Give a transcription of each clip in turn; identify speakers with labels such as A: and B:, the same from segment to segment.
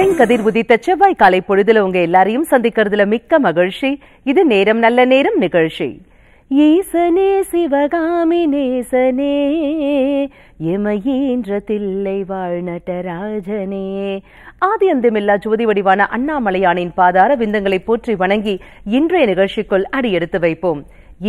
A: செங்கதிர் உதித்த செவ்வாய் காலை பொழுதுல உங்க எல்லாரையும் சந்திக்கிறதுல மிக்க மகிழ்ச்சி இது நேரம் நல்ல நேரம் நிகழ்ச்சி ஈசனே சிவகாமி நேசனே எமையீன்ற தில்லை வாழ் நடராஜனே ஆதி அந்தமில்லா ஜோதி வடிவான அண்ணாமலையானின் பாதார விந்தங்களை போற்றி வணங்கி இன்றைய நிகழ்ச்சிக்குள் அடியெடுத்து வைப்போம்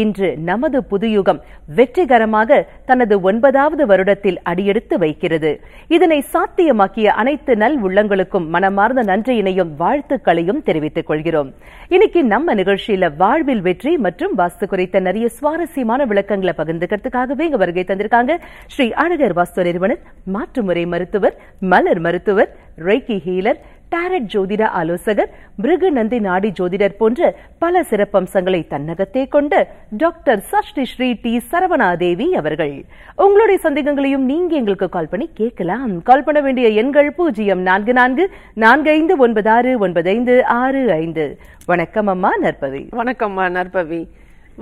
A: இன்று நமது புதுயுகம் வெற்றிகரமாக தனது ஒன்பதாவது வருடத்தில் அடியெடுத்து வைக்கிறது இதனை சாத்தியமாக்கிய அனைத்து நல் உள்ளங்களுக்கும் மனமார்ந்த நன்றியினையும் வாழ்த்துக்களையும் தெரிவித்துக் கொள்கிறோம் இன்னைக்கு நம்ம நிகழ்ச்சியில வாழ்வில் வெற்றி மற்றும் வாஸ்து குறித்த நிறைய சுவாரஸ்யமான விளக்கங்களை பகிர்ந்துக்கிறதுக்காகவே இங்க வருகை தந்திருக்காங்க ஸ்ரீ அழகர் வாஸ்து நிறுவனர் மாற்றுமுறை மருத்துவர் மலர் மருத்துவர் ரெய்கி ஹீலர் டாரட் ஜோதிட ஆலோசகர் மிருக நந்தி நாடி ஜோதிடர் போன்ற பல சிறப்பம்சங்களை தன்னகத்தே கொண்ட டாக்டர் சஷ்டி ஸ்ரீ டி சரவணாதேவி அவர்கள் உங்களுடைய சந்தேகங்களையும் நீங்க எங்களுக்கு கால் பண்ணி கேட்கலாம் கால் பண்ண வேண்டிய எண்கள் பூஜ்ஜியம் நான்கு நான்கு நான்கு ஐந்து ஒன்பது ஆறு ஒன்பது ஐந்து ஆறு ஐந்து வணக்கம் அம்மா நற்பவி வணக்கம்மா நற்பவி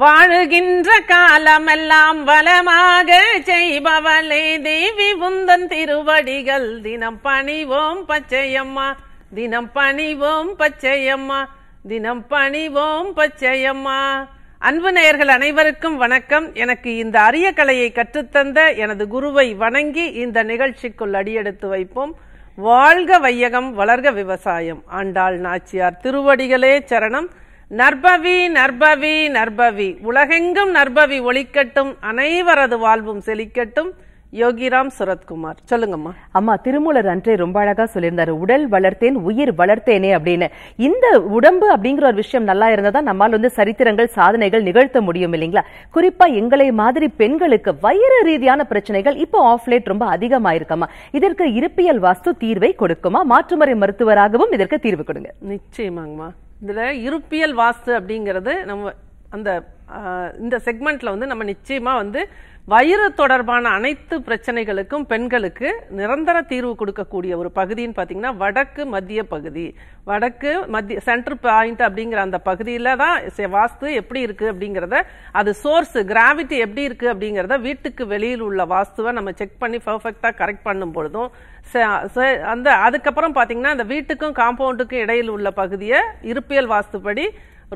B: வாழுகின்ற காலமெல்லாம் வளமாக செய்பவளே தேவி உந்தன் திருவடிகள் தினம் பணிவோம் பச்சையம்மா தினம் பணிவோம் பச்சையம்மா தினம் பணிவோம் பச்சையம்மா அன்பு நேயர்கள் அனைவருக்கும் வணக்கம் எனக்கு இந்த அரிய கலையை கற்றுத்தந்த எனது குருவை வணங்கி இந்த நிகழ்ச்சிக்குள் அடியெடுத்து வைப்போம் வாழ்க வையகம் வளர்க விவசாயம் ஆண்டாள் நாச்சியார் திருவடிகளே சரணம் நர்பவி நர்பவி நர்பவி உலகெங்கும் நர்பவி ஒழிக்கட்டும் அனைவரது வாழ்வும் செழிக்கட்டும் யோகிராம்
A: சுரத்குமார் சொல்லுங்கம்மா அம்மா திருமூலர் அன்றே ரொம்ப அழகா சொல்லியிருந்தாரு உடல் வளர்த்தேன் உயிர் வளர்த்தேனே அப்படின்னு இந்த உடம்பு அப்படிங்கிற ஒரு விஷயம் நல்லா இருந்தா தான் நம்மால் வந்து சரித்திரங்கள் சாதனைகள் நிகழ்த்த முடியும் இல்லைங்களா குறிப்பா எங்களை மாதிரி பெண்களுக்கு வயிறு ரீதியான பிரச்சனைகள் இப்போ ஆஃப்லேட் ரொம்ப அதிகமாயிருக்கம்மா இதற்கு இருப்பியல் வாஸ்து தீர்வை கொடுக்குமா மாற்றுமுறை மருத்துவராகவும் இதற்கு தீர்வு கொடுங்க
B: நிச்சயமாங்கம்மா இதுல இருப்பியல் வாஸ்து அப்படிங்கிறது நம்ம அந்த இந்த செக்மெண்ட்ல வந்து நம்ம நிச்சயமா வந்து வயிறு தொடர்பான அனைத்து பிரச்சனைகளுக்கும் பெண்களுக்கு நிரந்தர தீர்வு கொடுக்கக்கூடிய ஒரு பகுதின்னு பார்த்தீங்கன்னா வடக்கு மத்திய பகுதி வடக்கு மத்திய சென்டர் பாயிண்ட் அப்படிங்கிற அந்த பகுதியில் தான் வாஸ்து எப்படி இருக்குது அப்படிங்கிறத அது சோர்ஸ் கிராவிட்டி எப்படி இருக்குது அப்படிங்கிறத வீட்டுக்கு வெளியில் உள்ள வாஸ்துவை நம்ம செக் பண்ணி பர்ஃபெக்டாக கரெக்ட் பண்ணும் பொழுதும் அந்த அதுக்கப்புறம் பார்த்தீங்கன்னா அந்த வீட்டுக்கும் காம்பவுண்டுக்கும் இடையில் உள்ள பகுதியை இருப்பியல் வாஸ்துப்படி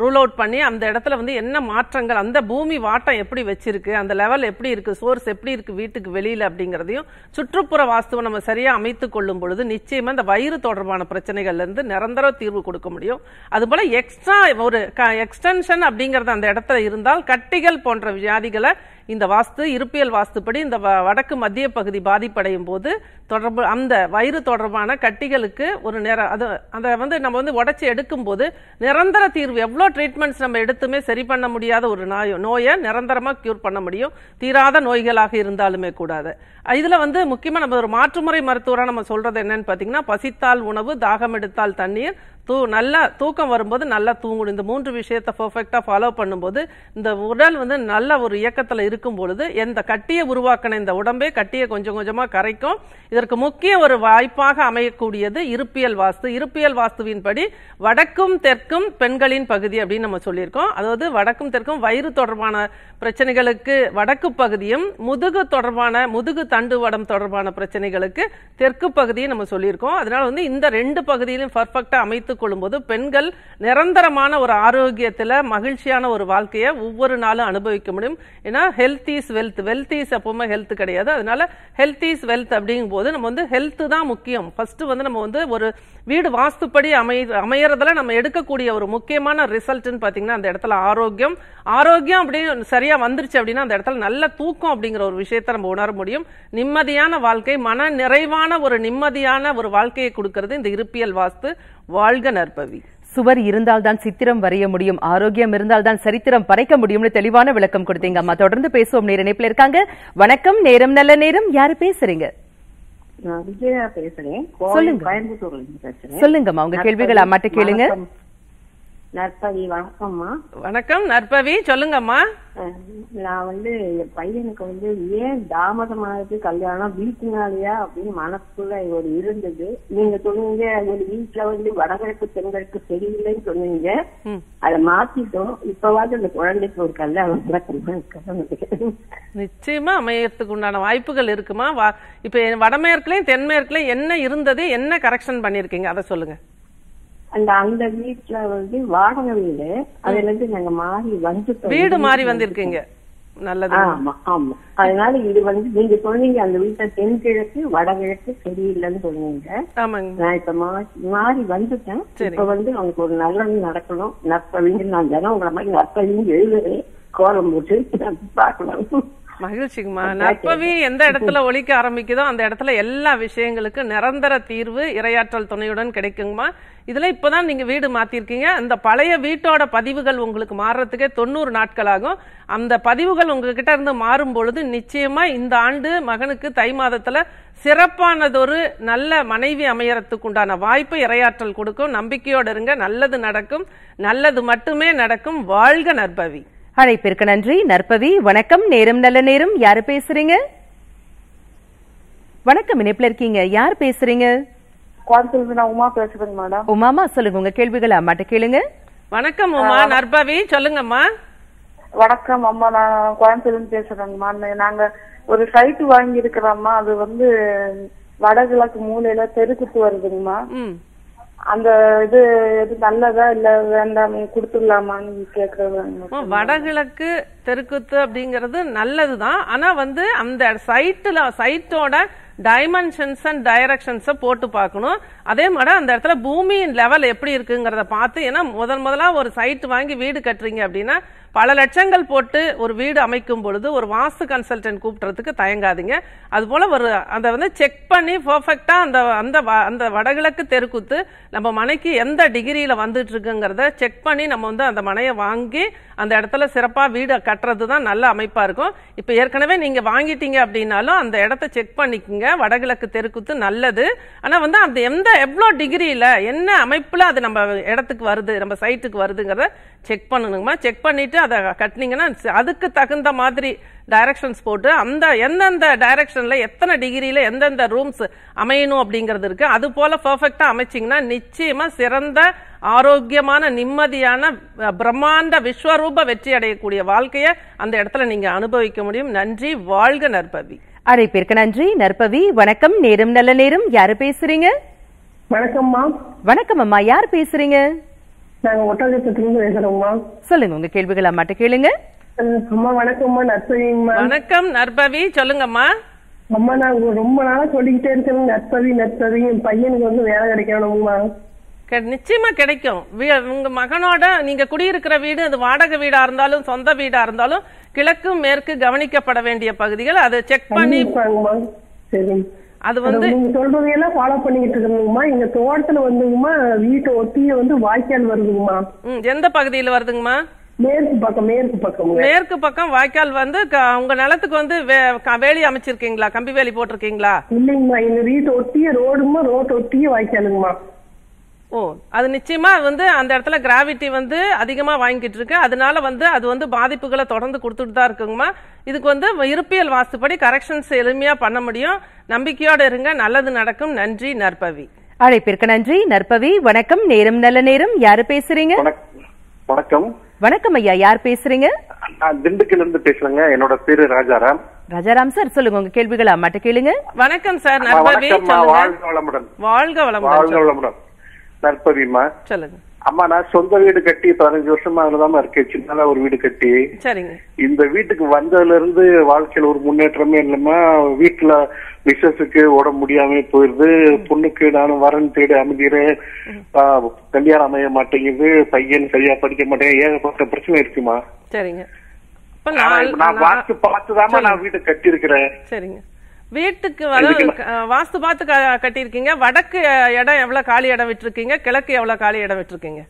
B: ரூல் அவுட் பண்ணி அந்த இடத்துல வந்து என்ன மாற்றங்கள் அந்த பூமி வாட்டம் எப்படி வச்சிருக்கு அந்த லெவல் எப்படி இருக்கு சோர்ஸ் எப்படி இருக்கு வீட்டுக்கு வெளியில் அப்படிங்கிறதையும் சுற்றுப்புற வாஸ்துவை நம்ம சரியாக அமைத்து கொள்ளும் பொழுது நிச்சயமாக அந்த வயிறு தொடர்பான பிரச்சனைகள்லேருந்து நிரந்தர தீர்வு கொடுக்க முடியும் அதுபோல் எக்ஸ்ட்ரா ஒரு எக்ஸ்டென்ஷன் அப்படிங்கிறது அந்த இடத்துல இருந்தால் கட்டிகள் போன்ற வியாதிகளை இந்த வாஸ்து இருப்பியல் வாஸ்துப்படி இந்த வடக்கு மத்திய பகுதி பாதிப்படையும் போது தொடர்பு அந்த வயிறு தொடர்பான கட்டிகளுக்கு ஒரு நேரம் அது அதை வந்து நம்ம வந்து உடச்சி எடுக்கும் போது நிரந்தர தீர்வு எவ்வளோ ட்ரீட்மெண்ட்ஸ் நம்ம எடுத்துமே சரி பண்ண முடியாத ஒரு நோய் நோயை நிரந்தரமாக க்யூர் பண்ண முடியும் தீராத நோய்களாக இருந்தாலுமே கூடாது இதில் வந்து முக்கியமாக நம்ம ஒரு மாற்றுமுறை மருத்துவராக நம்ம சொல்கிறது என்னன்னு பார்த்தீங்கன்னா பசித்தால் உணவு தாகம் எடுத்தால் தண்ணீர் தூ நல்லா தூக்கம் வரும்போது நல்லா தூங்கணும் இந்த மூன்று விஷயத்தை பர்ஃபெக்டாக ஃபாலோ பண்ணும்போது இந்த உடல் வந்து நல்ல ஒரு இயக்கத்தில் இருக்கு இருக்கும் பொழுது இந்த கட்டியை உருவாக்கின இந்த உடம்பே கட்டியை கொஞ்சம் கொஞ்சமாக கரைக்கும் இதற்கு முக்கிய ஒரு வாய்ப்பாக அமையக்கூடியது இருப்பியல் வாஸ்து இருப்பியல் வாஸ்துவின்படி வடக்கும் தெற்கும் பெண்களின் பகுதி அப்படின்னு நம்ம சொல்லியிருக்கோம் அதாவது வடக்கும் தெற்கும் வயிறு தொடர்பான பிரச்சனைகளுக்கு வடக்கு பகுதியும் முதுகு தொடர்பான முதுகு தண்டு வடம் தொடர்பான பிரச்சனைகளுக்கு தெற்கு பகுதியும் நம்ம சொல்லியிருக்கோம் அதனால வந்து இந்த ரெண்டு பகுதியிலும் பர்ஃபெக்டாக அமைத்துக் கொள்ளும்போது பெண்கள் நிரந்தரமான ஒரு ஆரோக்கியத்தில் மகிழ்ச்சியான ஒரு வாழ்க்கையை ஒவ்வொரு நாளும் அனுபவிக்க முடியும் ஏன்னா health health is wealth wealth is எப்பவுமே ஹெல்த் கிடையாது அதனால ஹெல்த் இஸ் வெல்த் அப்படிங்கும் போது நம்ம வந்து ஹெல்த் தான் முக்கியம் ஃபர்ஸ்ட் வந்து நம்ம வந்து ஒரு வீடு வாஸ்துப்படி அமை அமையறதுல நம்ம எடுக்கக்கூடிய ஒரு முக்கியமான ரிசல்ட்னு பார்த்தீங்கன்னா அந்த இடத்துல ஆரோக்கியம் ஆரோக்கியம் அப்படின்னு சரியா வந்துருச்சு அப்படின்னா அந்த இடத்துல நல்ல தூக்கம் அப்படிங்கிற ஒரு விஷயத்தை நம்ம உணர முடியும் நிம்மதியான வாழ்க்கை மன நிறைவான ஒரு நிம்மதியான ஒரு வாழ்க்கையை கொடுக்கறது இந்த இருப்பியல் வாஸ்து வாழ்க
A: நற்பவி சுவர் இருந்தால் தான் சித்திரம் வரைய முடியும் ஆரோக்கியம் இருந்தால் தான் சரித்திரம் பறைக்க முடியும்னு தெளிவான விளக்கம் கொடுத்தீங்க அம்மா தொடர்ந்து பேசுவோம் நேர இணைப்பில் இருக்காங்க வணக்கம் நேரம் நல்ல நேரம் யாரு பேசுறீங்க
C: விஜயா பேசுறேன் சொல்லுங்க கோயம்புத்தூர்ல சொல்லுங்கம்மா உங்க கேள்விகள் அம்மாட்ட கேளுங்க
B: நற்பவி வணக்கம்மா வணக்கம் நற்பவி சொல்லுங்கம்மா
C: நான் வந்து என் பையனுக்கு வந்து ஏன் தாமதமானது கல்யாணம் வீட்டுனாலயா அப்படின்னு மனசுக்குள்ள ஒரு இருந்தது நீங்க சொன்னீங்க ஒரு வீட்டுல வந்து வடகிழக்கு தென்கிழக்கு சரியில்லைன்னு சொன்னீங்க அதை மாத்திட்டோம் இப்பவாது அந்த குழந்தைக்கு ஒரு கல்யாணம்
B: நிச்சயமா அமையறதுக்கு உண்டான வாய்ப்புகள் இருக்குமா இப்ப வடமேற்குலயும் தென்மேற்குலயும் என்ன இருந்தது என்ன கரெக்ஷன் பண்ணிருக்கீங்க அதை சொல்லுங்க
C: அந்த அந்த வீட்டுல வந்து வாடகை வீடு அதுல இருந்து நாங்க மாறி வந்து வீடு மாறி வந்திருக்கீங்க
B: நல்லது ஆமா
C: ஆமா அதனால இது வந்து நீங்க சொன்னீங்க அந்த வீட்டுல தென்கிழக்கு வடகிழக்கு சரியில்லைன்னு சொன்னீங்க நான் இப்ப மாறி வந்துட்டேன் இப்ப வந்து அவங்களுக்கு ஒரு நல்லது நடக்கணும் நற்பவிங்க நான் தினம் உங்களை மாதிரி நற்பவிங்க எழுதுறேன் கோலம்
B: போட்டு பார்க்கணும் மகிழ்ச்சிங்கம்மா நற்பவி எந்த இடத்துல ஒழிக்க ஆரம்பிக்குதோ அந்த இடத்துல எல்லா விஷயங்களுக்கும் நிரந்தர தீர்வு இரையாற்றல் துணையுடன் கிடைக்குங்கம்மா இதுல இப்பதான் நீங்க வீடு மாத்திருக்கீங்க அந்த பழைய வீட்டோட பதிவுகள் உங்களுக்கு மாறுறதுக்கே தொண்ணூறு நாட்கள் ஆகும் அந்த பதிவுகள் உங்ககிட்ட இருந்து மாறும் பொழுது நிச்சயமா இந்த ஆண்டு மகனுக்கு தை மாதத்துல சிறப்பானதொரு நல்ல மனைவி அமையறதுக்கு உண்டான வாய்ப்பு இரையாற்றல் கொடுக்கும் நம்பிக்கையோடு இருங்க நல்லது நடக்கும் நல்லது மட்டுமே நடக்கும் வாழ்க நற்பவி
A: அழைப்பிற்கு நன்றி நற்பவி வணக்கம் நேரம் நல்ல நேரம் யாரு பேசுறீங்க வணக்கம் இணைப்புல இருக்கீங்க யார் பேசுறீங்க உமா பேசுறேங்க உமாமா சொல்லுங்க உங்க கேள்விகள் அம்மாட்ட கேளுங்க
B: வணக்கம் உமா நற்பவி சொல்லுங்கம்மா வணக்கம்
C: அம்மா நான் கோயம்புத்தூர்லேருந்து பேசுறேங்கம்மா நாங்க ஒரு சைட்டு வாங்கி இருக்கிறோம்மா அது வந்து வடகிழக்கு மூலையில தெருக்குத்து வருதுங்கம்மா அந்த இது எது நல்லதா இல்ல வேண்டாம் கொடுத்துடலாமான்னு கேக்குறது
B: வடகிழக்கு தெருக்குத்து அப்படிங்கிறது நல்லதுதான் ஆனா வந்து அந்த சைட்டுல சைட்டோட டைமென்ஷன்ஸ் அண்ட் டைரக்ஷன்ஸ் போட்டு பார்க்கணும் அதே மாதிரி அந்த இடத்துல பூமியின் லெவல் எப்படி இருக்குங்கிறத பார்த்து ஏன்னா முதன் முதலா ஒரு சைட் வாங்கி வீடு கட்டுறீங்க அப்படின்னா பல லட்சங்கள் போட்டு ஒரு வீடு அமைக்கும் பொழுது ஒரு வாஸ்து கன்சல்டன்ட் கூப்பிட்றதுக்கு தயங்காதீங்க அதுபோல் ஒரு அதை வந்து செக் பண்ணி பர்ஃபெக்டாக அந்த அந்த அந்த வடகிழக்கு தெருக்குத்து நம்ம மனைக்கு எந்த டிகிரியில் வந்துட்டு இருக்குங்கிறத செக் பண்ணி நம்ம வந்து அந்த மனையை வாங்கி அந்த இடத்துல சிறப்பாக வீடை கட்டுறது தான் நல்ல அமைப்பாக இருக்கும் இப்போ ஏற்கனவே நீங்கள் வாங்கிட்டீங்க அப்படின்னாலும் அந்த இடத்த செக் பண்ணிக்கோங்க வடகிழக்கு தெருக்குத்து நல்லது ஆனால் வந்து அந்த எந்த எவ்வளோ டிகிரியில் என்ன அமைப்பில் அது நம்ம இடத்துக்கு வருது நம்ம சைட்டுக்கு வருதுங்கிறத செக் பண்ணணுங்கம்மா செக் பண்ணிவிட்டு அதை கட்டினீங்கன்னா அதுக்கு தகுந்த மாதிரி டைரக்ஷன்ஸ் போட்டு அந்த எந்தெந்த டைரக்ஷனில் எத்தனை டிகிரியில் எந்தெந்த ரூம்ஸ் அமையணும் அப்படிங்கிறது இருக்கு அது போல பர்ஃபெக்டாக அமைச்சிங்கன்னா நிச்சயமாக சிறந்த ஆரோக்கியமான நிம்மதியான பிரம்மாண்ட விஸ்வரூப வெற்றி அடையக்கூடிய வாழ்க்கையை அந்த இடத்துல நீங்கள் அனுபவிக்க முடியும் நன்றி வாழ்க நற்பவி
A: அழைப்பிற்கு நன்றி நற்பவி வணக்கம் நேரம் நல்ல நேரம் யாரு பேசுறீங்க வணக்கம்மா வணக்கம் அம்மா யார் பேசுறீங்க நாங்க ஒட்டாஞ்சத்திலிருந்து பேசுறோம்மா சொல்லுங்க உங்க கேள்விகள் அம்மாட்ட கேளுங்க அம்மா வணக்கம்மா நற்பவிமா
B: வணக்கம் நர்பவி சொல்லுங்கம்மா
A: அம்மா நான் ரொம்ப நாளா
C: சொல்லிக்கிட்டே இருக்கேன் நர்பவி நற்பவி என் பையனுக்கு வந்து வேலை கிடைக்கணும்மா
B: நிச்சயமா கிடைக்கும் உங்க மகனோட நீங்க குடியிருக்கிற வீடு அது வாடகை வீடா இருந்தாலும் சொந்த வீடா இருந்தாலும் கிழக்கு மேற்கு கவனிக்கப்பட வேண்டிய பகுதிகள் அதை செக் பண்ணி
C: அது வந்து நீங்க சொல்றதையெல்லாம் ஃபாலோ பண்ணிட்டு இருக்கணுமா எங்க தோட்டத்துல வந்துங்கம்மா வீட்டை ஒட்டியே வந்து வாய்க்கால் வருதுங்கம்மா
B: எந்த பகுதியில வருதுங்கம்மா
C: மேற்கு பக்கம் மேற்கு
B: பக்கம் மேற்கு பக்கம் வாய்க்கால் வந்து உங்க நிலத்துக்கு வந்து வேலி அமைச்சிருக்கீங்களா கம்பி வேலி போட்டிருக்கீங்களா
C: இல்லைங்கம்மா எங்க வீட்டை ஒட்டிய ரோடுமா ரோட் ஒட்டிய வாய்க்காலுங்கம்மா
B: ஓ அது நிச்சயமா வந்து அந்த இடத்துல கிராவிட்டி வந்து அதிகமா வாங்கிட்டு இருக்கு அதனால வந்து அது வந்து பாதிப்புகளை தொடர்ந்து கொடுத்துட்டு தான் இருக்குங்கம்மா இதுக்கு வந்து இருப்பியல் வாஸ்துப்படி கரெக்ஷன்ஸ் எளிமையாக பண்ண முடியும் நம்பிக்கையோடு இருங்க நல்லது நடக்கும் நன்றி நற்பவி
A: அழைப்பிற்கு நன்றி நற்பவி வணக்கம் நேரம் நல்ல நேரம் யாரு பேசுறீங்க வணக்கம் வணக்கம் ஐயா யார் பேசுறீங்க
C: திண்டுக்கல் இருந்து பேசுறேங்க என்னோட பேரு ராஜாராம்
A: ராஜாராம் சார் சொல்லுங்க உங்க கேள்விகளா மட்டும் கேளுங்க வணக்கம்
B: சார் நற்பவி வாழ்க
C: வளமுடன் வாழ்க வளமுடன் வாழ்க வளமுடன் நற்பவிமா சொல்லுங்க அம்மா நான் சொந்த வீடு கட்டி பதினஞ்சு வருஷமா அதுலதான் இருக்கேன் சின்னதா ஒரு வீடு கட்டி இந்த வீட்டுக்கு வந்ததுல இருந்து வாழ்க்கையில ஒரு முன்னேற்றமே இல்லம்மா வீட்டுல மிஸ்ஸஸுக்கு உடம்பு முடியாம போயிருது பொண்ணுக்கு நானும் வரன் தேடி அமைஞ்சிடுறேன் கல்யாணம் அமைய மாட்டேங்குது பையன் சரியா படிக்க மாட்டேங்குது ஏகப்பட்ட பிரச்சனை இருக்குமா
B: நான் வாக்கு பார்த்துதாமா நான் வீடு கட்டி இருக்கிறேன் வீட்டுக்கு வாஸ்து பார்த்து கட்டியிருக்கீங்க வடக்கு இடம் எவ்வளவு காலி இடம் விட்டுருக்கீங்க கிழக்கு எவ்வளவு காலி இடம் விட்டுருக்கீங்க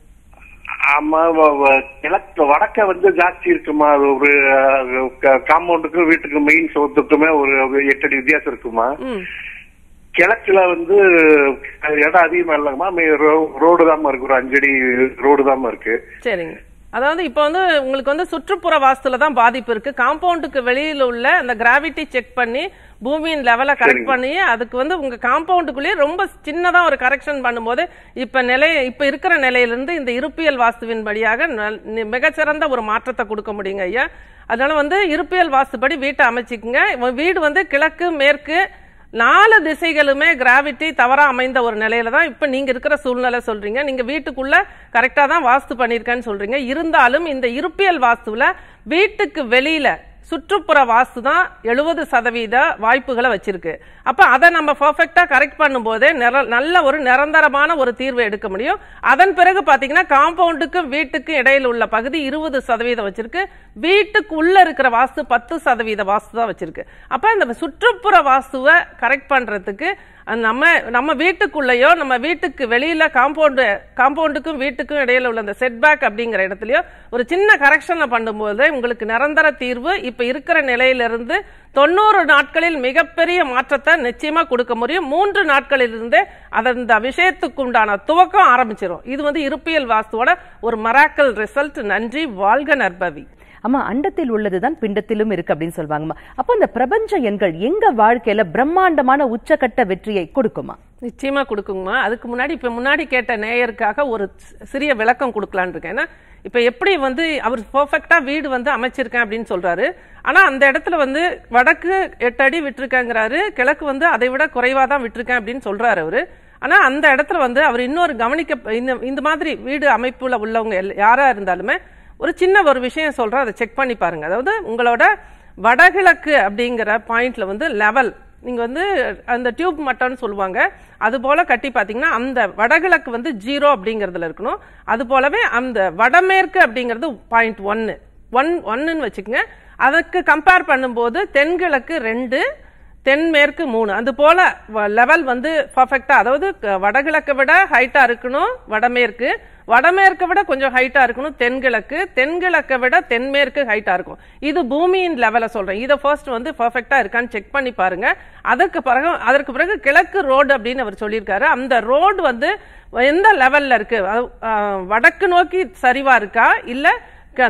C: ஆமா கிழக்கு வடக்க வந்து ஜாஸ்தி இருக்குமா ஒரு காம்பவுண்டுக்கும் வீட்டுக்கு மெயின் சோத்துக்குமே ஒரு எட்டு அடி வித்தியாசம் இருக்குமா கிழக்குல வந்து இடம் அதிகமா இல்லைங்கம்மா ரோடு தான் இருக்கு ஒரு அஞ்சடி ரோடு தான் இருக்கு
B: சரிங்க அதாவது இப்போ வந்து உங்களுக்கு வந்து சுற்றுப்புற வாஸ்துல தான் பாதிப்பு இருக்கு காம்பவுண்டுக்கு வெளியில உள்ள அந்த கிராவிட்டி செக் பண்ணி பூமியின் லெவலை கரெக்ட் பண்ணி அதுக்கு வந்து உங்க காம்பவுண்டுக்குள்ளேயே ரொம்ப சின்னதா ஒரு கரெக்ஷன் பண்ணும்போது இப்ப நிலை இப்ப இருக்கிற நிலையிலிருந்து இந்த இருப்பியல் வாஸ்துவின் படியாக மிகச்சிறந்த ஒரு மாற்றத்தை கொடுக்க முடியுங்க ஐயா அதனால வந்து இருப்பியல் வாஸ்துபடி வீட்டை அமைச்சிக்குங்க வீடு வந்து கிழக்கு மேற்கு நாலு திசைகளுமே கிராவிட்டி தவறா அமைந்த ஒரு நிலையில தான் இப்ப நீங்க இருக்கிற சூழ்நிலை சொல்றீங்க நீங்க வீட்டுக்குள்ள கரெக்டா தான் வாஸ்து பண்ணியிருக்கேன்னு சொல்றீங்க இருந்தாலும் இந்த இருப்பியல் வாஸ்துல வீட்டுக்கு வெளியில சுற்றுப்புற வாஸ்து தான் எழுபது சதவீத வாய்ப்புகளை வச்சிருக்கு அப்போ அதை நம்ம பர்ஃபெக்டாக கரெக்ட் பண்ணும்போதே நிற நல்ல ஒரு நிரந்தரமான ஒரு தீர்வை எடுக்க முடியும் அதன் பிறகு பார்த்தீங்கன்னா காம்பவுண்டுக்கும் வீட்டுக்கும் இடையில் உள்ள பகுதி இருபது சதவீதம் வச்சிருக்கு வீட்டுக்கு உள்ளே இருக்கிற வாஸ்து பத்து சதவீத வாஸ்து தான் வச்சிருக்கு அப்போ இந்த சுற்றுப்புற வாஸ்துவை கரெக்ட் பண்ணுறதுக்கு நம்ம நம்ம வீட்டுக்குள்ளேயோ நம்ம வீட்டுக்கு வெளியில் காம்பவுண்டு காம்பவுண்டுக்கும் வீட்டுக்கும் இடையில உள்ள அந்த செட்பேக் அப்படிங்கிற இடத்துலையோ ஒரு சின்ன கரெக்ஷனை பண்ணும்போது உங்களுக்கு நிரந்தர தீர்வு இப்போ இருக்கிற நிலையிலிருந்து தொண்ணூறு நாட்களில் மிகப்பெரிய மாற்றத்தை நிச்சயமாக கொடுக்க முடியும் மூன்று நாட்களிலிருந்தே அந்த விஷயத்துக்கு உண்டான துவக்கம் ஆரம்பிச்சிடும் இது வந்து இருப்பியல் வாஸ்துவோட ஒரு மராக்கல் ரிசல்ட் நன்றி வாழ்க நற்பவி
A: அம்மா அண்டத்தில் உள்ளதுதான் பிண்டத்திலும் இருக்கு அப்படின்னு சொல்லுவாங்கம்மா அப்போ அந்த பிரபஞ்ச எண்கள் எங்க வாழ்க்கையில பிரம்மாண்டமான உச்சக்கட்ட வெற்றியை கொடுக்குமா
B: நிச்சயமா கொடுக்குங்கம்மா அதுக்கு முன்னாடி இப்ப முன்னாடி கேட்ட நேயருக்காக ஒரு சிறிய விளக்கம் கொடுக்கலான் இருக்கேன் ஏன்னா இப்ப எப்படி வந்து அவர் பர்ஃபெக்டா வீடு வந்து அமைச்சிருக்கேன் அப்படின்னு சொல்றாரு ஆனா அந்த இடத்துல வந்து வடக்கு எட்டு அடி விட்டுருக்கேங்கிறாரு கிழக்கு வந்து அதை விட குறைவா தான் விட்டுருக்கேன் அப்படின்னு சொல்றாரு அவரு ஆனா அந்த இடத்துல வந்து அவர் இன்னொரு கவனிக்க இந்த மாதிரி வீடு அமைப்புல உள்ளவங்க யாரா இருந்தாலுமே ஒரு சின்ன ஒரு விஷயம் சொல்கிறேன் அதை செக் பண்ணி பாருங்கள் அதாவது உங்களோட வடகிழக்கு அப்படிங்கிற பாயிண்டில் வந்து லெவல் நீங்கள் வந்து அந்த டியூப் மட்டம்னு சொல்லுவாங்க அது போல் கட்டி பார்த்தீங்கன்னா அந்த வடகிழக்கு வந்து ஜீரோ அப்படிங்கிறதுல இருக்கணும் அது போலவே அந்த வடமேற்கு அப்படிங்கிறது பாயிண்ட் ஒன்று ஒன் ஒன்றுன்னு வச்சுக்கோங்க அதுக்கு கம்பேர் பண்ணும்போது தென்கிழக்கு ரெண்டு தென்மேற்கு மூணு அது போல லெவல் வந்து பர்ஃபெக்டா அதாவது வடகிழக்க விட ஹைட்டா இருக்கணும் வடமேற்கு வடமேற்கை விட கொஞ்சம் ஹைட்டா இருக்கணும் தென்கிழக்கு தென்கிழக்கை விட தென்மேற்கு ஹைட்டா இருக்கும் இது பூமியின் லெவலை சொல்றேன் இதை ஃபர்ஸ்ட் வந்து பர்ஃபெக்டா இருக்கான்னு செக் பண்ணி பாருங்க அதற்கு பிறகு அதற்கு பிறகு கிழக்கு ரோடு அப்படின்னு அவர் சொல்லியிருக்காரு அந்த ரோடு வந்து எந்த லெவல்ல இருக்கு வடக்கு நோக்கி சரிவா இருக்கா இல்லை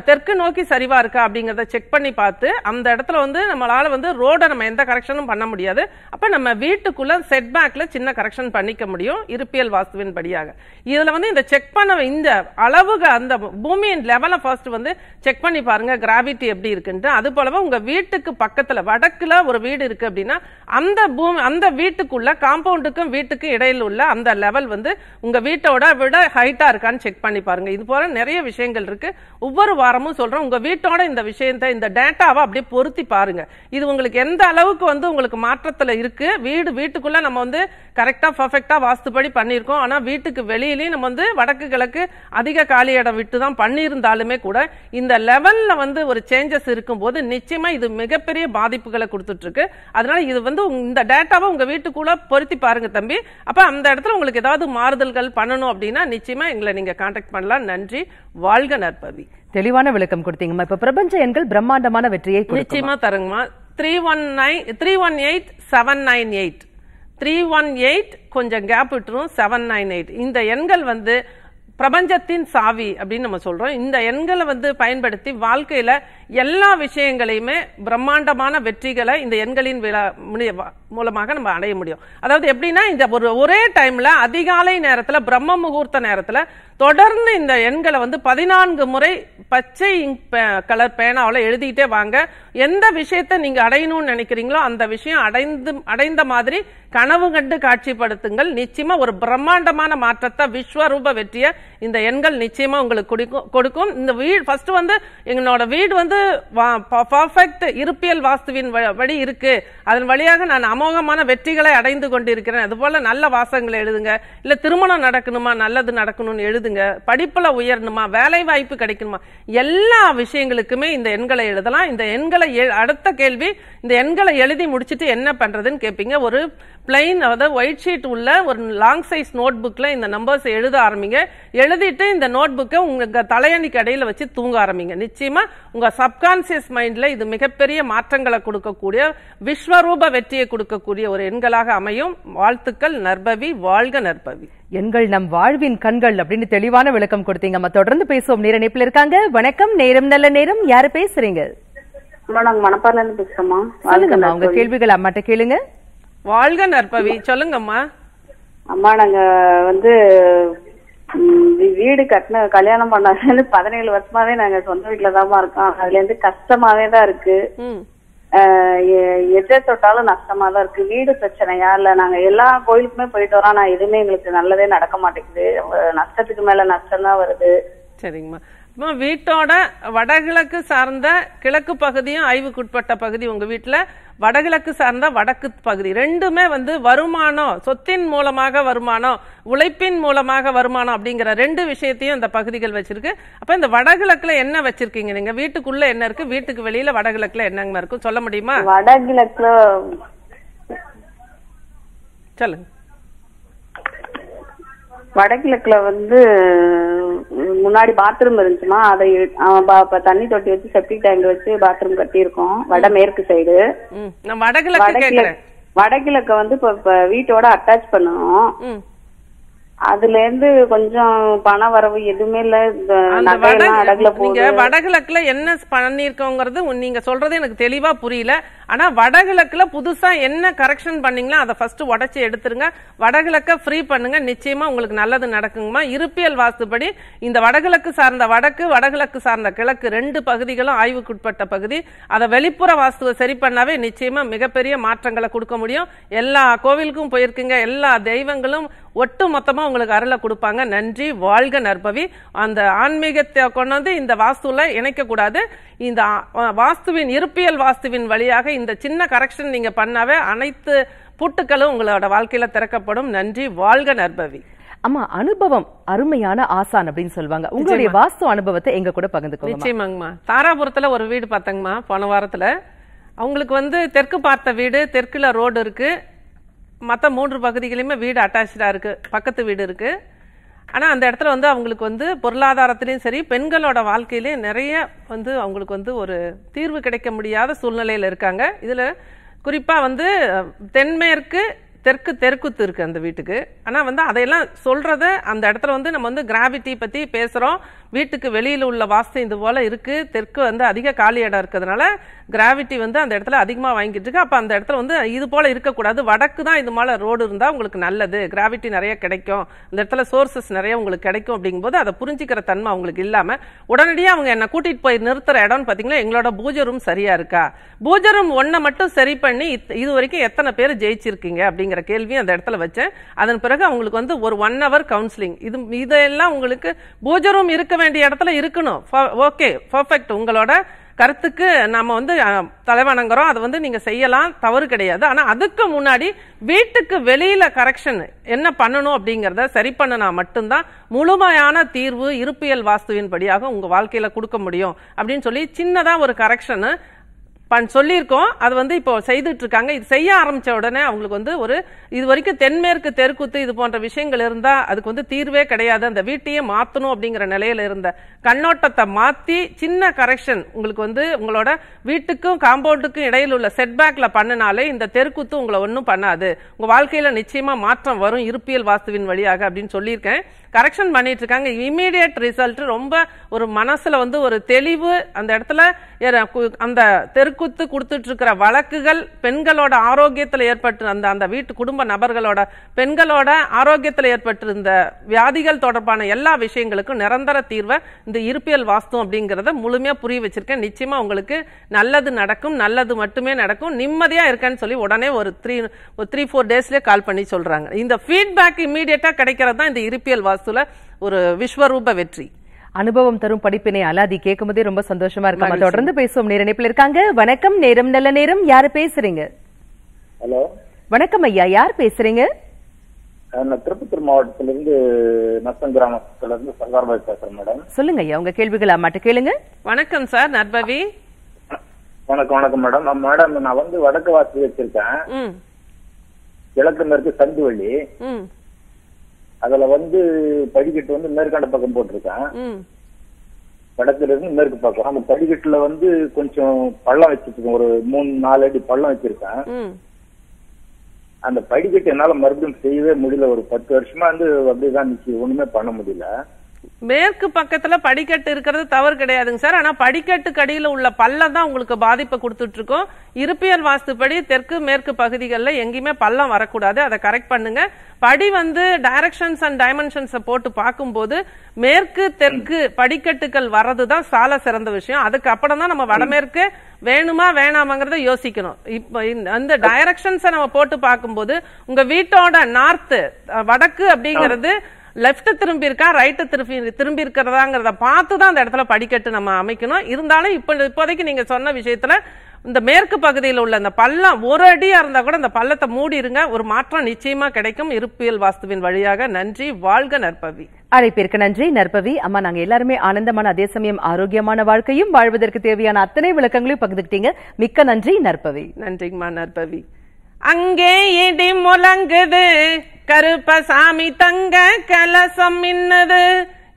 B: தெற்கு நோக்கி சரிவா இருக்கா அப்படிங்கிறத செக் பண்ணி பார்த்து அந்த இடத்துல வந்து நம்மளால வந்து ரோடை நம்ம எந்த கரெக்ஷனும் பண்ண முடியாது அப்ப நம்ம வீட்டுக்குள்ள செட் பேக்ல சின்ன கரெக்ஷன் பண்ணிக்க முடியும் இருப்பியல் வாஸ்துவின் படியாக இதுல வந்து இந்த செக் பண்ண இந்த அளவுக அந்த பூமியின் லெவலை ஃபர்ஸ்ட் வந்து செக் பண்ணி பாருங்க கிராவிட்டி எப்படி இருக்குன்ட்டு அது போலவே உங்க வீட்டுக்கு பக்கத்துல வடக்குல ஒரு வீடு இருக்கு அப்படின்னா அந்த பூமி அந்த வீட்டுக்குள்ள காம்பவுண்டுக்கும் வீட்டுக்கும் இடையில் உள்ள அந்த லெவல் வந்து உங்க வீட்டோட விட ஹைட்டா இருக்கான்னு செக் பண்ணி பாருங்க இது போல நிறைய விஷயங்கள் இருக்கு ஒவ்வொரு ஒவ்வொரு வாரமும் சொல்றோம் உங்க வீட்டோட இந்த விஷயத்த இந்த டேட்டாவை அப்படியே பொருத்தி பாருங்க இது உங்களுக்கு எந்த அளவுக்கு வந்து உங்களுக்கு மாற்றத்தில் இருக்குது வீடு வீட்டுக்குள்ளே நம்ம வந்து கரெக்டாக பர்ஃபெக்டா வாஸ்துபடி பண்ணியிருக்கோம் ஆனால் வீட்டுக்கு வெளியிலையும் நம்ம வந்து வடக்கு கிழக்கு அதிக காலி இடம் விட்டு தான் பண்ணியிருந்தாலுமே கூட இந்த லெவலில் வந்து ஒரு சேஞ்சஸ் இருக்கும்போது நிச்சயமாக இது மிகப்பெரிய பாதிப்புகளை கொடுத்துட்ருக்கு அதனால இது வந்து இந்த டேட்டாவை உங்கள் வீட்டுக்குள்ளே பொருத்தி பாருங்க தம்பி அப்போ அந்த இடத்துல உங்களுக்கு ஏதாவது மாறுதல்கள் பண்ணணும் அப்படின்னா நிச்சயமாக எங்களை நீங்கள் கான்டாக்ட் பண்ணலாம் நன்றி வாழ்க நற்பவி
A: தெளிவான விளக்கம் கொடுத்தீங்கம்மா இப்ப பிரபஞ்ச எண்கள் பிரம்மாண்டமான வெற்றியை நிச்சயமா
B: தருங்கம்மா three one nine three one eight seven nine eight three one eight கொஞ்சம் கேப் விட்டுரும் செவன் நைன் எயிட் இந்த எண்கள் வந்து பிரபஞ்சத்தின் சாவி அப்படின்னு நம்ம சொல்றோம் இந்த எண்களை வந்து பயன்படுத்தி வாழ்க்கையில எல்லா விஷயங்களையுமே பிரம்மாண்டமான வெற்றிகளை இந்த எண்களின் விழா மூலமாக நம்ம அடைய முடியும் அதாவது எப்படின்னா இந்த ஒரு ஒரே டைம்ல அதிகாலை நேரத்துல பிரம்ம முகூர்த்த நேரத்துல தொடர்ந்து இந்த எண்களை வந்து பதினான்கு முறை பச்சை கலர் பேனாவில் எழுதிக்கிட்டே வாங்க எந்த விஷயத்த நீங்க அடையணும்னு நினைக்கிறீங்களோ அந்த விஷயம் அடைந்து அடைந்த மாதிரி கனவு கண்டு காட்சிப்படுத்துங்கள் நிச்சயமா ஒரு பிரம்மாண்டமான மாற்றத்தை விஸ்வரூப வெற்றிய இந்த எண்கள் நிச்சயமா உங்களுக்கு கொடுக்கும் கொடுக்கும் இந்த வீடு ஃபர்ஸ்ட் வந்து எங்களோட வீடு வந்து பர்ஃபெக்ட் இருப்பியல் வாஸ்துவின் வழி இருக்கு அதன் வழியாக நான் அமோகமான வெற்றிகளை அடைந்து கொண்டிருக்கிறேன் அதுபோல நல்ல வாசகங்களை எழுதுங்க இல்ல திருமணம் நடக்கணுமா நல்லது நடக்கணும்னு எழுதுங்க பேசுங்க படிப்பில் உயரணுமா வேலை வாய்ப்பு கிடைக்கணுமா எல்லா விஷயங்களுக்குமே இந்த எண்களை எழுதலாம் இந்த எண்களை அடுத்த கேள்வி இந்த எண்களை எழுதி முடிச்சுட்டு என்ன பண்றதுன்னு கேட்பீங்க ஒரு பிளைன் அதாவது ஒயிட் ஷீட் உள்ள ஒரு லாங் சைஸ் நோட் புக்கில் இந்த நம்பர்ஸ் எழுத ஆரம்பிங்க எழுதிட்டு இந்த நோட் புக்கை உங்கள் தலையணிக்கு அடையில் வச்சு தூங்க ஆரம்பிங்க நிச்சயமாக உங்கள் சப்கான்சியஸ் மைண்டில் இது மிகப்பெரிய மாற்றங்களை கொடுக்கக்கூடிய விஸ்வரூப வெற்றியை கொடுக்கக்கூடிய ஒரு எண்களாக அமையும் வாழ்த்துக்கள் நற்பவி வாழ்க நற்பவி
A: எண்கள் நம் வாழ்வின் கண்கள் அப்படின்னு தெளிவான விளக்கம் கொடுத்தீங்க தொடர்ந்து பேசுவோம் நேர இணைப்புல இருக்காங்க வணக்கம் நேரம் நல்ல நேரம் யாரு பேசுறீங்க
C: மணப்பாறையில இருந்து உங்க
A: கேள்விகள் அம்மாட்ட கேளுங்க
B: வாழ்க நற்பவி சொல்லுங்கம்மா
C: அம்மா நாங்க வந்து வீடு கட்டின கல்யாணம் பண்ணாதுன்னு பதினேழு வருஷமாவே நாங்க சொந்த வீட்டுல இருக்கோம் அதுல இருந்து கஷ்டமாவே தான் இருக்கு எதை தொட்டாலும் நஷ்டமா தான் இருக்கு வீடு பிரச்சனையா இல்ல நாங்க எல்லா கோயிலுக்குமே போயிட்டு வரோம் ஆனா எதுவுமே எங்களுக்கு நல்லதே நடக்க மாட்டேங்குது நஷ்டத்துக்கு மேல நஷ்டம்
B: தான் வருது சரிங்கம்மா வீட்டோட வடகிழக்கு சார்ந்த கிழக்கு பகுதியும் ஆய்வுக்குட்பட்ட பகுதி உங்கள் வீட்டில் வடகிழக்கு சார்ந்த வடக்கு பகுதி ரெண்டுமே வந்து வருமானம் சொத்தின் மூலமாக வருமானம் உழைப்பின் மூலமாக வருமானம் அப்படிங்கிற ரெண்டு விஷயத்தையும் இந்த பகுதிகள் வச்சிருக்கு அப்போ இந்த வடகிழக்குல என்ன வச்சிருக்கீங்க நீங்க வீட்டுக்குள்ள என்ன இருக்கு வீட்டுக்கு வெளியில வடகிழக்குல என்னங்க இருக்கும் சொல்ல முடியுமா
C: வடகிழக்குல சொல்லுங்க வடகிழக்குல வந்து முன்னாடி பாத்ரூம் இருந்துச்சுமா அதை தண்ணி தொட்டி வச்சு செப்டிக் டேங்க் வச்சு பாத்ரூம் கட்டியிருக்கோம் வடமேற்கு சைடு
B: வடகிழக்கு
C: வடகிழக்கு வந்து இப்ப வீட்டோட அட்டாச் பண்ணணும் அதுல இருந்து கொஞ்சம் பண வரவு எதுவுமே இல்ல நீங்க
B: வடகிழக்குல என்ன பண்ணிருக்கோங்கிறது நீங்க சொல்றது எனக்கு தெளிவா புரியல ஆனா வடகிழக்குல புதுசா என்ன கரெக்ஷன் பண்ணீங்களோ அதை ஃபர்ஸ்ட் உடச்சி எடுத்துருங்க வடகிழக்க ஃப்ரீ பண்ணுங்க நிச்சயமா உங்களுக்கு நல்லது நடக்குங்கம்மா இருப்பியல் வாஸ்துபடி இந்த வடகிழக்கு சார்ந்த வடக்கு வடகிழக்கு சார்ந்த கிழக்கு ரெண்டு பகுதிகளும் ஆய்வுக்குட்பட்ட பகுதி அதை வெளிப்புற வாஸ்துவை சரி பண்ணாவே நிச்சயமா மிகப்பெரிய மாற்றங்களை கொடுக்க முடியும் எல்லா கோவிலுக்கும் போயிருக்கீங்க எல்லா தெய்வங்களும் ஒட்டு மொத்தமாக உங்களுக்கு அருளை கொடுப்பாங்க நன்றி வாழ்க நற்பவி அந்த ஆன்மீகத்தை வந்து இந்த வாஸ்துவில் இணைக்கக்கூடாது இந்த வாஸ்துவின் இருப்பியல் வாஸ்துவின் வழியாக இந்த சின்ன கரெக்ஷன் நீங்கள் பண்ணாவே அனைத்து பூட்டுக்களும் உங்களோட வாழ்க்கையில் திறக்கப்படும் நன்றி வாழ்க நற்பவி
A: அம்மா அனுபவம் அருமையான ஆசான் அப்படின்னு சொல்லுவாங்க உங்களுடைய வாஸ்து அனுபவத்தை எங்க கூட பகிர்ந்துக்கோங்க
B: நிச்சயமாங்கம்மா தாராபுரத்துல ஒரு வீடு பார்த்தங்கம்மா போன வாரத்துல அவங்களுக்கு வந்து தெற்கு பார்த்த வீடு தெற்குல ரோடு இருக்கு மற்ற மூன்று பகுதிகளையுமே வீடு அட்டாச்சாக இருக்குது பக்கத்து வீடு இருக்குது ஆனால் அந்த இடத்துல வந்து அவங்களுக்கு வந்து பொருளாதாரத்துலேயும் சரி பெண்களோட வாழ்க்கையிலையும் நிறைய வந்து அவங்களுக்கு வந்து ஒரு தீர்வு கிடைக்க முடியாத சூழ்நிலையில் இருக்காங்க இதில் குறிப்பாக வந்து தென்மேற்கு தெற்கு தெற்குத்து இருக்குது அந்த வீட்டுக்கு ஆனால் வந்து அதையெல்லாம் சொல்கிறத அந்த இடத்துல வந்து நம்ம வந்து கிராவிட்டி பற்றி பேசுகிறோம் வீட்டுக்கு வெளியில் உள்ள வாஸ்து இது போல் இருக்குது தெற்கு வந்து அதிக காலி இடம் இருக்கிறதுனால கிராவிட்டி வந்து அந்த இடத்துல அதிகமாக வாங்கிட்டு இருக்கு அப்போ அந்த இடத்துல வந்து இது போல் இருக்கக்கூடாது வடக்கு தான் இது மேலே ரோடு இருந்தால் உங்களுக்கு நல்லது கிராவிட்டி நிறைய கிடைக்கும் இந்த இடத்துல சோர்சஸ் நிறைய உங்களுக்கு கிடைக்கும் அப்படிங்கும்போது அதை புரிஞ்சிக்கிற தன்மை அவங்களுக்கு இல்லாமல் உடனடியாக அவங்க என்னை கூட்டிகிட்டு போய் நிறுத்துகிற இடம்னு பார்த்தீங்கன்னா எங்களோட பூஜை ரூம் சரியாக இருக்கா பூஜை ரூம் ஒன்றை மட்டும் சரி பண்ணி இது வரைக்கும் எத்தனை பேர் ஜெயிச்சிருக்கீங்க அப்படிங்கிற கேள்வியும் அந்த இடத்துல வச்சேன் அதன் பிறகு அவங்களுக்கு வந்து ஒரு ஒன் ஹவர் கவுன்சிலிங் இது இதெல்லாம் உங்களுக்கு பூஜை ரூம் இருக்க வேண்டிய இடத்துல இருக்கணும் ஓகே பர்ஃபெக்ட் உங்களோட கருத்துக்கு நம்ம வந்து தலைவணங்குறோம் அது வந்து நீங்கள் செய்யலாம் தவறு கிடையாது ஆனால் அதுக்கு முன்னாடி வீட்டுக்கு வெளியில் கரெக்ஷன் என்ன பண்ணணும் அப்படிங்கிறத சரி பண்ணினா மட்டும்தான் முழுமையான தீர்வு இருப்பியல் வாஸ்துவின் படியாக உங்கள் வாழ்க்கையில் கொடுக்க முடியும் அப்படின்னு சொல்லி சின்னதாக ஒரு கரெக்ஷனு பண் சொல்லியிருக்கோம் அது வந்து இப்போ செய்துட்டு இருக்காங்க இது செய்ய ஆரம்பித்த உடனே அவங்களுக்கு வந்து ஒரு இது வரைக்கும் தென்மேற்கு தெற்குத்து இது போன்ற விஷயங்கள் இருந்தால் அதுக்கு வந்து தீர்வே கிடையாது அந்த வீட்டையே மாற்றணும் அப்படிங்கிற நிலையில் இருந்த கண்ணோட்டத்தை மாற்றி சின்ன கரெக்ஷன் உங்களுக்கு வந்து உங்களோட வீட்டுக்கும் காம்பவுண்டுக்கும் இடையில் உள்ள செட்பேக்கில் பண்ணினாலே இந்த தெற்குத்து உங்களை ஒன்றும் பண்ணாது உங்கள் வாழ்க்கையில் நிச்சயமாக மாற்றம் வரும் இருப்பியல் வாஸ்துவின் வழியாக அப்படின்னு சொல்லியிருக்கேன் கரெக்ஷன் பண்ணிட்டு இருக்காங்க இமீடியட் ரிசல்ட் ரொம்ப ஒரு மனசில் வந்து ஒரு தெளிவு அந்த இடத்துல அந்த தெற்கு குத்து கொடுத்துட்டு இருக்கிற வழக்குகள் பெண்களோட ஆரோக்கியத்தில் ஏற்பட்டு அந்த அந்த வீட்டு குடும்ப நபர்களோட பெண்களோட ஆரோக்கியத்தில் ஏற்பட்டிருந்த வியாதிகள் தொடர்பான எல்லா விஷயங்களுக்கும் நிரந்தர தீர்வை இந்த இருப்பியல் வாஸ்து அப்படிங்கிறத முழுமையாக புரிய வச்சிருக்கேன் நிச்சயமா உங்களுக்கு நல்லது நடக்கும் நல்லது மட்டுமே நடக்கும் நிம்மதியாக இருக்கேன்னு சொல்லி உடனே ஒரு த்ரீ ஒரு த்ரீ ஃபோர் டேஸ்லேயே கால் பண்ணி சொல்கிறாங்க இந்த ஃபீட்பேக் இம்மீடியட்டாக கிடைக்கிறது தான் இந்த இருப்பியல் வாஸ்துல ஒரு விஸ்வரூப
A: வெற்றி அனுபவம் தரும் படிப்பினை அலாதி கேட்கும் போதே ரொம்ப சந்தோஷமா இருக்கு தொடர்ந்து பேசுவோம் நேர இணைப்பில் இருக்காங்க வணக்கம் நேரம் நல்ல நேரம் யாரு பேசுறீங்க ஹலோ வணக்கம் ஐயா யார் பேசுறீங்க
C: நான் திருப்பத்தூர் மாவட்டத்திலிருந்து நத்தம் கிராமத்துல இருந்து சர்தார்பாய்
A: பேசுறேன் மேடம் சொல்லுங்க ஐயா உங்க கேள்விகள் மட்டும் கேளுங்க
C: வணக்கம் சார் நர்பவி வணக்கம் வணக்கம் மேடம் நான் மேடம் நான் வந்து வடக்கு வாசி வச்சிருக்கேன் கிழக்கு மேற்கு சந்துவள்ளி அதுல வந்து படிக்கட்டு வந்து மேற்காண்ட பக்கம் போட்டிருக்கேன் படத்துல இருந்து மேற்கு பக்கம் அந்த படிக்கட்டுல வந்து கொஞ்சம் பள்ளம் வச்சிருக்கேன் ஒரு மூணு நாலு அடி பள்ளம் வச்சிருக்கேன் அந்த படிக்கட்டு என்னால மறுபடியும் செய்யவே முடியல ஒரு பத்து வருஷமா வந்து அப்படிதான் ஒண்ணுமே பண்ண முடியல
B: மேற்கு பக்கத்துல படிக்கட்டு இருக்கிறது தவறு கிடையாதுங்க சார் ஆனா படிக்கட்டுக்கு அடியில் உள்ள பள்ளம் தான் உங்களுக்கு பாதிப்பை கொடுத்துட்டு இருக்கோம் இருப்பியல் வாஸ்துப்படி தெற்கு மேற்கு பகுதிகளில் எங்கேயுமே பள்ளம் வரக்கூடாது அதை கரெக்ட் பண்ணுங்க படி வந்து டைரக்ஷன்ஸ் அண்ட் டைமென்ஷன்ஸை போட்டு பார்க்கும்போது மேற்கு தெற்கு படிக்கட்டுகள் வர்றது தான் சால சிறந்த விஷயம் அதுக்கு அப்புறம் தான் நம்ம வடமேற்கு வேணுமா வேணாமாங்கிறத யோசிக்கணும் இப்போ அந்த டைரக்ஷன்ஸை நம்ம போட்டு பார்க்கும்போது உங்க வீட்டோட நார்த்து வடக்கு அப்படிங்கிறது லெஃப்ட்டு திரும்பி இருக்கா ரைட்டு திரும்பி திரும்பி இருக்கிறதாங்கிறத பார்த்து தான் அந்த இடத்துல படிக்கட்டு நம்ம அமைக்கணும் இருந்தாலும் இப்போ இப்போதைக்கு நீங்கள் சொன்ன விஷயத்தில் இந்த மேற்கு பகுதியில் உள்ள அந்த பள்ளம் ஒரு அடியாக இருந்தால் கூட அந்த பள்ளத்தை மூடி இருங்க ஒரு மாற்றம் நிச்சயமாக கிடைக்கும் இருப்பியல் வாஸ்துவின் வழியாக நன்றி வாழ்க நற்பவி
A: அழைப்பிற்கு நன்றி நற்பவி அம்மா நாங்க எல்லாருமே ஆனந்தமான அதே சமயம் ஆரோக்கியமான வாழ்க்கையும் வாழ்வதற்கு தேவையான அத்தனை விளக்கங்களையும் பகிர்ந்துக்கிட்டீங்க மிக்க நன்றி நற்பவி நன்றிங்கம்மா நற்பவி
B: அங்கே இடி முழங்குது கருப்பசாமி தங்க கலசம் இன்னது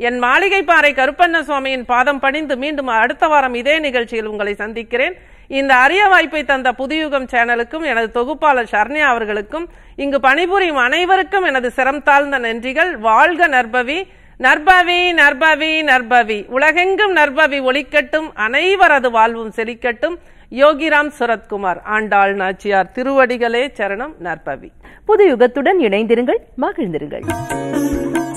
B: என் மாளிகை பாறை கருப்பண்ண சுவாமியின் பாதம் பணிந்து மீண்டும் அடுத்த வாரம் இதே நிகழ்ச்சியில் உங்களை சந்திக்கிறேன் இந்த அரிய வாய்ப்பை தந்த புதியுகம் சேனலுக்கும் எனது தொகுப்பாளர் சரண்யா அவர்களுக்கும் இங்கு பணிபுரியும் அனைவருக்கும் எனது சிரம் தாழ்ந்த நன்றிகள் வாழ்க நற்பவி நற்பவி நற்பவி நற்பவி உலகெங்கும் நற்பவி ஒழிக்கட்டும் அனைவரது வாழ்வும் செழிக்கட்டும் யோகிராம் சரத்குமார் ஆண்டாள் நாச்சியார் திருவடிகளே சரணம் நற்பவி
A: புது யுகத்துடன் இணைந்திருங்கள் மகிழ்ந்திருங்கள்